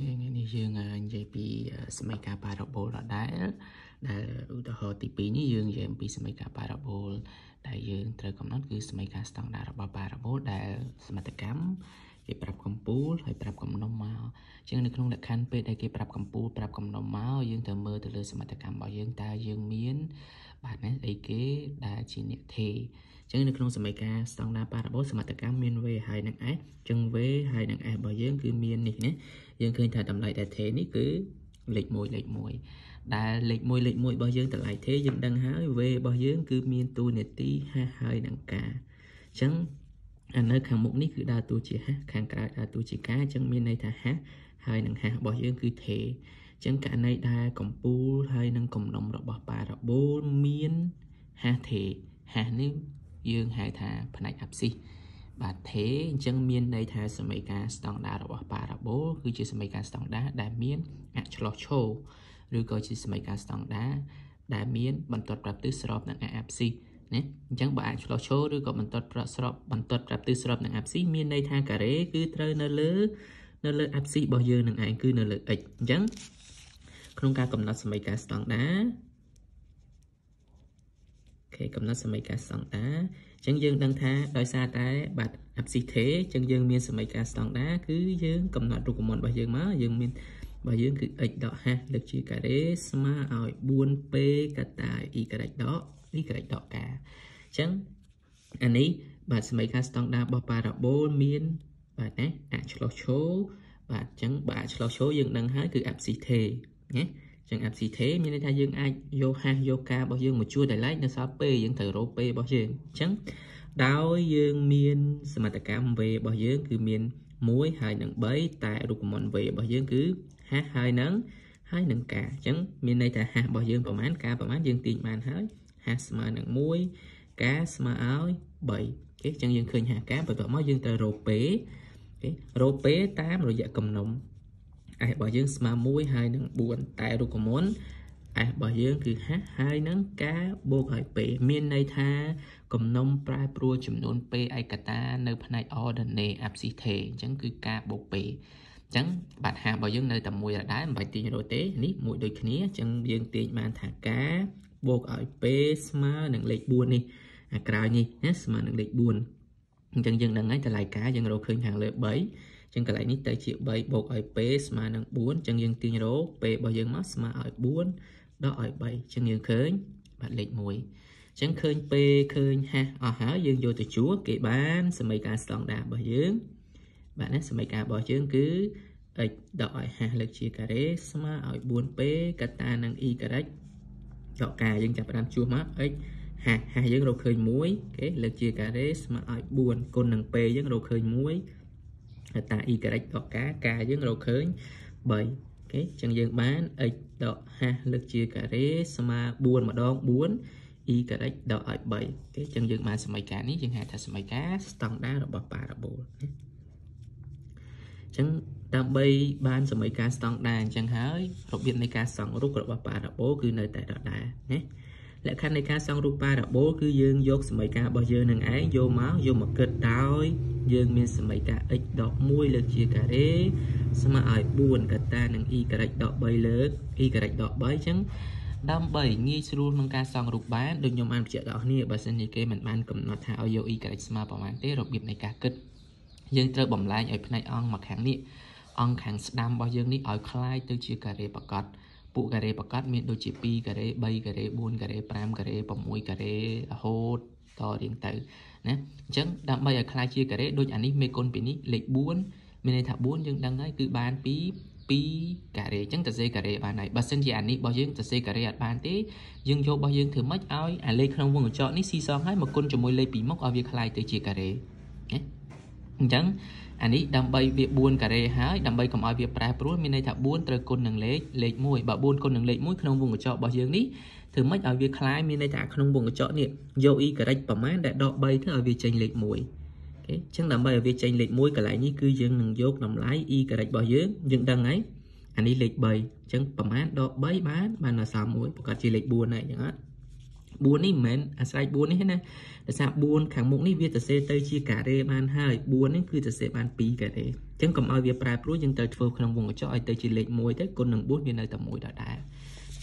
ថ្ងៃនេះយើងនិយាយពីសមីការ parable ដដែល ដែលឧទាហរណ៍ទី2នេះយើងនិយាយអំពីសមីការ parable ដែលយើងត្រូវកំណត់គឺសមីការស្តង់ដាររបស់ parable ដែលសមត្ថកម្មគេប្រាប់កម្ពូល ហើយប្រាប់កំណុំមកអញ្ចឹងនៅក្នុងលក្ខខណ្ឌពេលដែលគេប្រាប់កម្ពូលប្រាប់កំណុំមកយើងត្រូវមើលទៅលើសមត្ថកម្មរបស់យើងតើយើងមាន បាទណាអីគេដែលជាអ្នកទេអញ្ចឹងនៅក្នុង សម័យកាលស្តង់ដារប៉ារ៉ាបូសមត្ថកម្មមាន V ហើយនឹង S អញ្ចឹង V ហើយនឹង S របស់យើងគឺមាននេះណាយើងឃើញថាតម្លៃដែលថេនេះគឺលេខ1លេខ1ដែលលេខ1លេខ1របស់យើងតម្លៃថេយើងដឹងហើយ V របស់យើងគឺមានតួនាទីហាស់ហើយនឹងការអញ្ចឹងអានៅខាងមុខនេះគឺដើរតួជាហាស់ខាងក្រោយដើរតួជាការអញ្ចឹងមានន័យថាហាស់ហើយនឹងហាស់របស់យើងគឺថេចឹងករណីដែលកំពូលហើយនឹងកំណុំរបស់ប៉ារ៉ាបូលមានហាស់ថេហាស់នេះយើងហៅថាផ្នែកអាប់ស៊ីសបាទទេអញ្ចឹងមានន័យថាសមីការស្តង់ដាររបស់ប៉ារ៉ាបូលគឺជាសមីការស្តង់ដាដែលមានអឆ្លោះឈោឬក៏ជាសមីការស្តង់ដាដែលមានបន្ទាត់ប្រាប់ទិសស្របនឹងអាប់ស៊ីណាអញ្ចឹងបើអាចឆ្លោះឈោឬក៏បន្ទាត់ប្រស្របបន្ទាត់ប្រាប់ទិសស្របនឹងអាប់ស៊ីមានន័យថាការ៉េគឺត្រូវនៅលើនៅលើអាប់ស៊ីរបស់យើងនឹងឯងគឺនៅលើ x អញ្ចឹងក្នុងការកំណត់សមីការស្តង់ដាខេកំណត់សមីការស្តង់ដាអញ្ចឹងយើងដឹងថាដោយសារតែបាទអាប់ស៊ីថេអញ្ចឹងយើងមានសមីការស្តង់ដាគឺយើងកំណត់រូបមន្តរបស់យើងមកយើងមានរបស់យើងគឺ x ដក50លើកជាការ៉េស្មើឲ្យ 4p កតា y ដក y ដកការអញ្ចឹងអានេះបាទសមីការស្តង់ដារបស់ប៉ារ៉ាបូលមានបាទណាអាចឆ្លោះឈោបាទអញ្ចឹងបើអាចឆ្លោះឈោយើងដឹងហើយគឺអាប់ស៊ីថេណាចឹង absite មានន័យថាយើងអាចយកហាសយកការរបស់យើងមកជួយតែឡែកនៅសល់ពេលយើងត្រូវរោពេលរបស់យើងអញ្ចឹងដោយយើងមានសមត្ថកម្ម V របស់យើងគឺមាន1ហើយនឹង3តែរូបមន្ត V របស់យើងគឺហាសហើយនឹងហើយនឹងការអញ្ចឹងមានន័យថាហាសរបស់យើងប្រហែលការប្រហែលយើងទាញបានហើយហាសស្មើនឹង1ការស្មើឲ្យ3អូខេអញ្ចឹងយើងឃើញហាសការបន្ទាប់មកយើងត្រូវរោពេលអូខេរោពេលតាមរយៈកំណុំ S របស់យើងស្មើ1ហើយនឹង4តែរូបមន្ត S របស់យើងគឺ H ហើយនឹងការបូកឲ្យ P មានន័យថាកំណុំប្រែប្រួលចំនួន P ឯកតានៅផ្នែក ordinate abscithe អញ្ចឹងគឺការបូក P អញ្ចឹងបាត់ហារបស់យើងនៅតែមួយដដែលមិនបាច់ទាញរត់ទេនេះមួយដូចគ្នាអញ្ចឹងយើងទាញបានថាការបូកឲ្យ P ស្មើនឹងលេខ4នេះអាក្រោយនេះណាស្មើនឹងលេខ4អញ្ចឹងយើងដឹងហើយតម្លៃការយើងរកឃើញខាងលើ3ចឹងកន្លែងនេះទៅជា3បូកឲ្យ p ស្មើនឹង4ចឹងយើងទាញរោ p របស់យើងមកស្មើឲ្យ4ដកឲ្យ3ចឹងយើងឃើញបាទលេខ1ចឹងឃើញ p ឃើញហាស់អស់ហើយយើងយកទៅជួគេបានសមីការស្តង់ដាររបស់យើងបាទណាសមីការរបស់យើងគឺ x ដកឲ្យ5លើកជាការ៉េស្មើឲ្យ 4p កតានឹង y ការ៉េដកការយើងចាប់ផ្ដើមជួសមក x ហាស់ហាស់យើងរកឃើញ1អូខេលើកជាការ៉េស្មើឲ្យ4គុណនឹង p យើងរកឃើញ1តា y ដកការការយើងរកឃើញ3អូខេអញ្ចឹងយើងបាន x ដក50លើកជាការ៉េស្មើ4ម្ដង4 y ដកឲ្យ3អូខេអញ្ចឹងយើងបានសមីការនេះយើងហៅថាសមីការស្តង់ដាររបស់ប៉ារ៉ាបូលអញ្ចឹងដើម្បីបានសមីការស្តង់ដារអញ្ចឹងហើយរបៀបនៃការសង់រូបរបស់ប៉ារ៉ាបូលគឺនៅតែដដែលណាលក្ខខណ្ឌនៃការសង់រូបប៉ារ៉ាបូលគឺយើងយកសមីការរបស់យើងនឹងឯងយកមកយកមកគិតដោយយើងមានសមីតា x ដក1លើកជាការ៉េស្មើឲ្យ4កតានឹង y ការ៉េដក3លើក y ការ៉េដក3អញ្ចឹងដើម្បីងាយស្រួលក្នុងការសង់រូបបានដូចខ្ញុំបានបញ្ជាក់ដល់អ្នកនាងបើសិនជាគេមិនបានកំណត់ថាឲ្យយក y ការ៉េស្មើប្រមាណទេរបៀបនៃការគិតយើងត្រូវបំលែងឲ្យផ្នែកអង្គមកខាងនេះអង្គខាងស្ដាំរបស់យើងនេះឲ្យคล้ายទៅជាការ៉េប្រកបពួកការ៉េប្រកាសមានដូចជា2ការ៉េ3ការ៉េ4ការ៉េ5ការ៉េ6ការ៉េរហូតតរៀងទៅណាអញ្ចឹងដើម្បីឲ្យខ្លាយជាការ៉េដូចអានេះមេគុណពីនេះលេខ4មានន័យថា4យើងដឹងហើយគឺបានពី2ការ៉េអញ្ចឹងសរសេរការ៉េបានហើយបើសិនជាអានេះរបស់យើងសរសេរការ៉េអត់បានទេយើងយករបស់យើងធ្វើម៉េចឲ្យអាលេខក្នុងវងកញ្ចក់នេះស៊ីសងហើយមកគុណជាមួយលេខពីមុខឲ្យវាខ្លាយទៅជាការ៉េណាអញ្ចឹងអានេះដើម្បីវា4ការ៉េហើយដើម្បីកុំឲ្យវាប្រែប្រួលមានន័យថា4ត្រូវគុណនឹងលេខលេខ1បើ4គុណនឹងលេខ1ក្នុងវងកញ្ចក់របស់យើងនេះធ្វើម៉េចឲ្យវាคล้ายមានន័យថាក្នុងវងកញ្ចក់នេះយក y ការ៉េប្រមាណដែលដក3ទៅឲ្យវាចេញលេខ1អូខេអញ្ចឹងដើម្បីឲ្យវាចេញលេខ1កន្លែងនេះគឺយើងនឹងយកតម្លៃ y ការ៉េរបស់យើងយើងដឹងហើយអានេះលេខ3អញ្ចឹងប្រមាណដក3បានបានដល់សល់1ប្រកាសជាលេខ4ហើយអញ្ចឹងអត់4នេះមិនមែនអាស្រ័យ4នេះទេណាដោយសារ4ខាងមុខនេះវាសរសេរទៅជាការ៉េបានហើយ4នេះគឺសរសេរបាន2ការ៉េអញ្ចឹងកុំឲ្យវាប្រែប្រួលយើងត្រូវធ្វើក្នុងវងកញ្ចក់ឲ្យទៅជាលេខ1ទៅគុណនឹង4វានៅតែ1ដដែល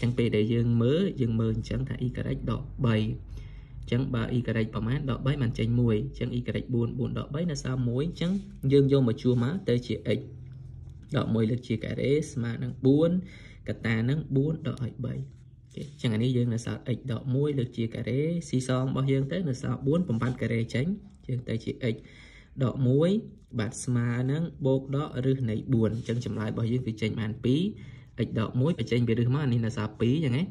អញ្ចឹងពេលដែលយើងមើលយើងមើលអញ្ចឹងថា y ដក3អញ្ចឹងបើ y ប្រមាណដក3បានចេញ1អញ្ចឹង y 4 4ដក3នៅសល់1អញ្ចឹងយើងយកមកជួសមកទៅជា x ដក1លើកជាការ៉េស្មើនឹង4កតានឹង4ដកឲ្យ3ទៀតចឹងអានេះយើងនៅសល់ x ដក1លើកជាការ៉េស៊ីសងរបស់យើងទៅនៅសល់4បំផាត់ការ៉េចេញយើងទៅជា x ដក1បាទស្មើនឹងបូកដកឬនៃ4អញ្ចឹងចម្លើយរបស់យើងគឺចេញបាន2 x ដក1បើចេញពីរឹសមកអានេះនៅសល់2ចឹងហ៎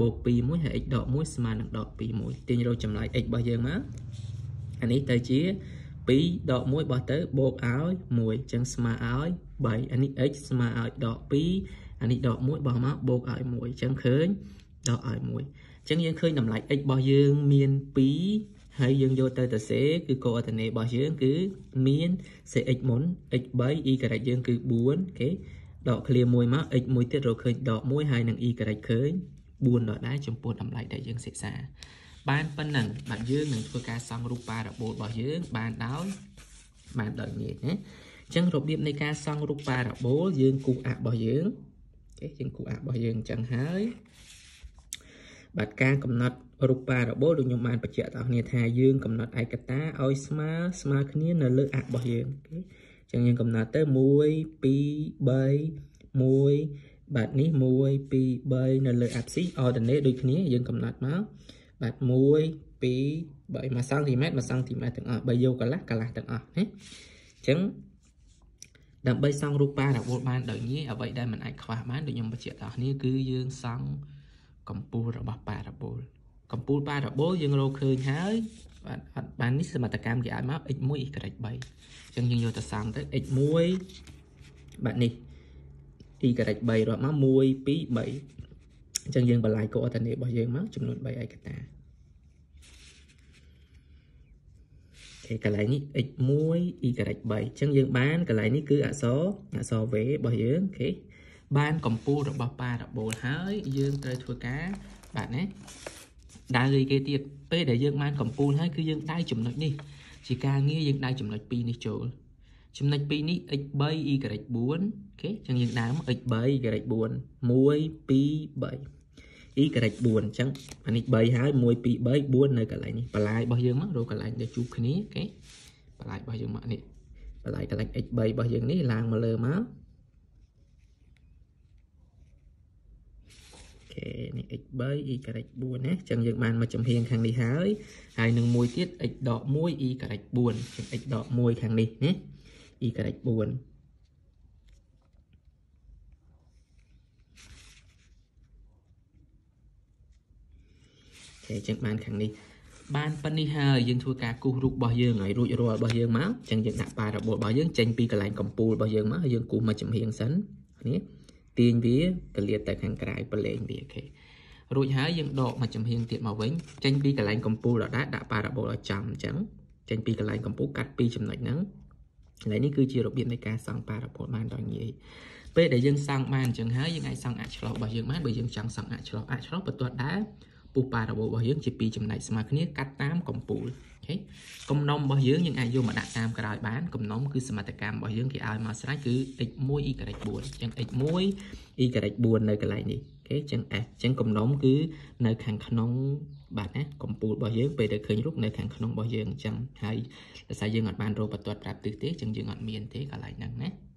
បូក2 1ហើយ x ដក1ស្មើនឹងដក2 1ទាញរកចម្លើយ x របស់យើងមកអានេះទៅជា2ដក1បោះទៅបូកឲ្យ1អញ្ចឹងស្មើឲ្យ3អានេះ x ស្មើឲ្យដក2អានេះដក1បោះមកបូកឲ្យ1អញ្ចឹងឃើញដកឲ្យ1អញ្ចឹងយើងឃើញតម្លៃ x របស់យើងមាន2ហើយយើងយកទៅទៅសេគឺកូអតនេរបស់យើងគឺមាន cx មុន x3 y យើងគឺ4គេដកឃ្លាមួយមក x មួយទៀតរកឃើញដក1ហើយនឹង y ឃើញ4ដកដែរចំពោះតម្លៃដែលយើងសិក្សាបានប៉ុណ្ណឹងបាទយើងនឹងធ្វើការសំរូបប៉ារ៉ាបូលរបស់យើងបានដោយបានដោយងាយណាអញ្ចឹងរបៀបនៃការសង់រូបប៉ារ៉ាបូលយើងគូសអរបស់យើងទេយើងគូអារបស់យើងអញ្ចឹងហើយបាទការកំណត់រូបប៉ារ៉ាបូលដូចខ្ញុំបានបញ្ជាក់ដល់អ្នកគ្នាថាយើងកំណត់ឯកតាឲ្យស្មើស្មើគ្នានៅលើអរបស់យើងអូខេអញ្ចឹងយើងកំណត់ទៅ1 2 3 1បាទនេះ1 2 3នៅលើអាប់ស៊ីអតនេដូចគ្នាយើងកំណត់មកបាទ1 2 3 1សង់ទីម៉ែត្រ1សង់ទីម៉ែត្រទាំងអស់3យោកន្លះកន្លះទាំងអស់ណាអញ្ចឹងដើម្បីសង់រូបារវល់បានដោយងាយអ្វីដែលមិនអាចខ្វះបានដូចខ្ញុំបញ្ជាក់ដល់នេះគឺយើងសង់កំពូលរបស់ប៉ារ៉ាបូលកំពូលប៉ារ៉ាបូលយើងរកឃើញហើយបាទអត់បាននេះសមត្ថកម្មគេឲ្យមក x1 y3 អញ្ចឹងយើងយកទៅសង់ទៅ x1 បាទនេះ y 3រាប់មក1 2 3អញ្ចឹងយើងបន្លាយកូអតនេរបស់យើងមកចំនួន3ឯកតាកន្លែងនេះ x1 y3 អញ្ចឹងយើងបានកន្លែងនេះគឺអក្សរអក្សរ v របស់យើងអូខេបានកម្ពូលរបស់ប៉ារ៉ាបូលហើយយើងត្រូវធ្វើការបាទណាដើរគេទៀតពេលដែលយើងបានកម្ពូលហើយគឺយើងដៅចំណុចនេះជាការងារយើងដៅចំណុច2នេះចូលចំណុច2នេះ x3 y4 អូខេអញ្ចឹងយើងដើម x3 y4 1 2 3 e ការ៉េច4អញ្ចឹងអានេះ3ហើយ1 2 3 4នៅកន្លែងនេះបន្លាយរបស់យើងមករកកន្លែងដែលជួបគ្នាអូខេបន្លាយរបស់យើងមកនេះបន្លាយកន្លែង x3 របស់យើងនេះឡើងមកលើមកខេនេះ x3 e ការ៉េច4ណាអញ្ចឹងយើងបានមកចំហៀងខាងនេះហើយហើយនឹងមួយទៀត x.1 e ការ៉េច4អញ្ចឹង x.1 ខាងនេះណា e ការ៉េច4អញ្ចឹងបានខាងនេះបានប៉ុណ្នេះហើយយើងធ្វើការគូសរូបរបស់យើងហើយរួចរាល់របស់យើងមកអញ្ចឹងយើងដាក់ប៉ារ៉ាបូលរបស់យើងចេញពីកន្លែងកំពូលរបស់យើងមកយើងគូសមកចំហៀងសិននេះទាញវាកលៀតទៅខាងក្រៅប្រឡែងវាអូខេរួចហើយយើងដកមកចំហៀងទៀតមកវិញចេញពីកន្លែងកំពូលដដែលដាក់ប៉ារ៉ាបូលឲ្យចំអញ្ចឹងចេញពីកន្លែងកំពូលកាត់ពីចំណុចហ្នឹងកន្លែងនេះគឺជារបៀបនៃការសង់ប៉ារ៉ាបូលបានដល់ងាយពេលដែលយើងសង់បានអញ្ចឹងហើយយើងអាចសង់អាចឆ្លោះរបស់យើងបានបើយើងចង់សង់អាចឆ្លោះអាចឆ្លោះបន្ទាត់ដែរពុះប៉ារបូរបស់យើងជាពីរចំណែកស្មើគ្នាកាត់តាមកំពូលអូខេកំណុំរបស់យើងយើងអាចយកមកដាក់តាមក្រោយបានកំណុំគឺសមិទ្ធកម្មរបស់យើងគេឲ្យមកស្រេចគឺ x1 y4 អញ្ចឹង x1 y4 នៅកន្លែងនេះអូខេអញ្ចឹង s អញ្ចឹងកំណុំគឺនៅខាងក្នុងបាទណាកំពូលរបស់យើងពេលដែលឃើញរូបនៅខាងក្នុងរបស់យើងអញ្ចឹងហើយដោយសារយើងអត់បានរកបន្ទាត់ប្រាប់ទិសទេអញ្ចឹងយើងអត់មានទេកន្លែងហ្នឹងណា